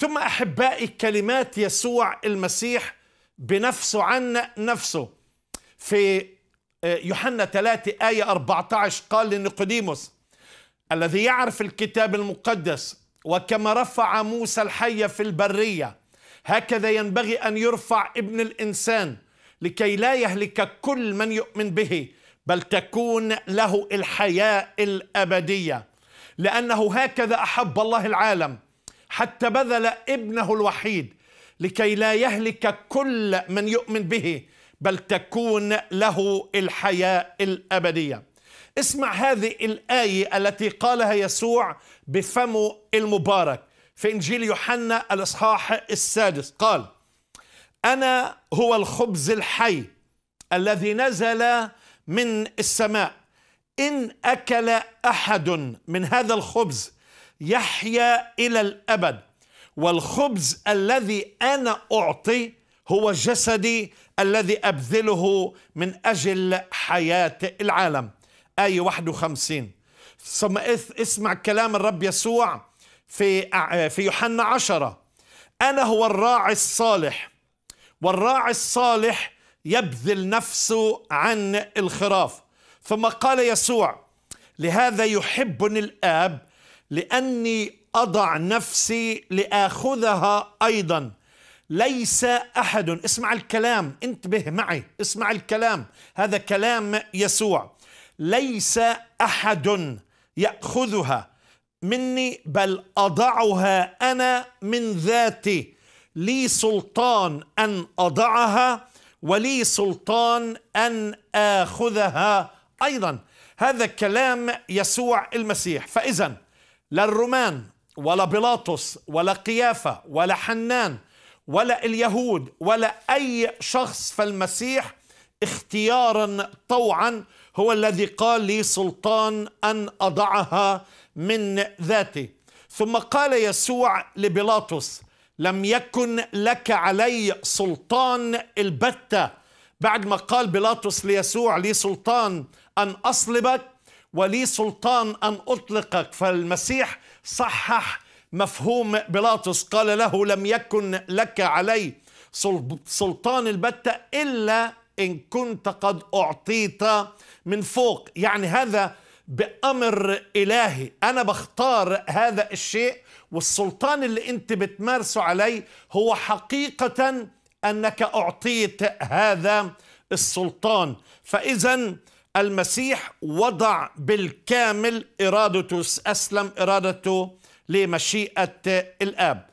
ثم احبائي كلمات يسوع المسيح بنفسه عن نفسه في آه، يوحنا 3 آية 14 قال لنيقوديموس الذي يعرف الكتاب المقدس وكما رفع موسى الحي في البرية هكذا ينبغي أن يرفع ابن الإنسان لكي لا يهلك كل من يؤمن به بل تكون له الحياة الأبدية لأنه هكذا أحب الله العالم حتى بذل ابنه الوحيد لكي لا يهلك كل من يؤمن به بل تكون له الحياه الابديه اسمع هذه الايه التي قالها يسوع بفمه المبارك في انجيل يوحنا الاصحاح السادس قال انا هو الخبز الحي الذي نزل من السماء ان اكل احد من هذا الخبز يحيا إلى الأبد والخبز الذي أنا أعطي هو جسدي الذي أبذله من أجل حياة العالم آية 51 ثم اسمع كلام الرب يسوع في في يوحنا 10 أنا هو الراعي الصالح والراعي الصالح يبذل نفسه عن الخراف ثم قال يسوع لهذا يحبني الآب لاني اضع نفسي لاخذها ايضا ليس احد اسمع الكلام انتبه معي اسمع الكلام هذا كلام يسوع ليس احد ياخذها مني بل اضعها انا من ذاتي لي سلطان ان اضعها ولي سلطان ان اخذها ايضا هذا كلام يسوع المسيح فاذا لا الرومان ولا بيلاطس ولا قيافة ولا حنان ولا اليهود ولا أي شخص فالمسيح اختيارا طوعا هو الذي قال لي سلطان أن أضعها من ذاتي ثم قال يسوع لبيلاطس لم يكن لك علي سلطان البتة بعد ما قال بيلاطس ليسوع لي سلطان أن أصلبك ولي سلطان أن أطلقك فالمسيح صحح مفهوم بيلاطس قال له لم يكن لك علي سلطان البتة إلا إن كنت قد أعطيت من فوق يعني هذا بأمر إلهي أنا بختار هذا الشيء والسلطان اللي أنت بتمارسه علي هو حقيقة أنك أعطيت هذا السلطان فإذا المسيح وضع بالكامل إرادته اسلم إرادته لمشيئة الآب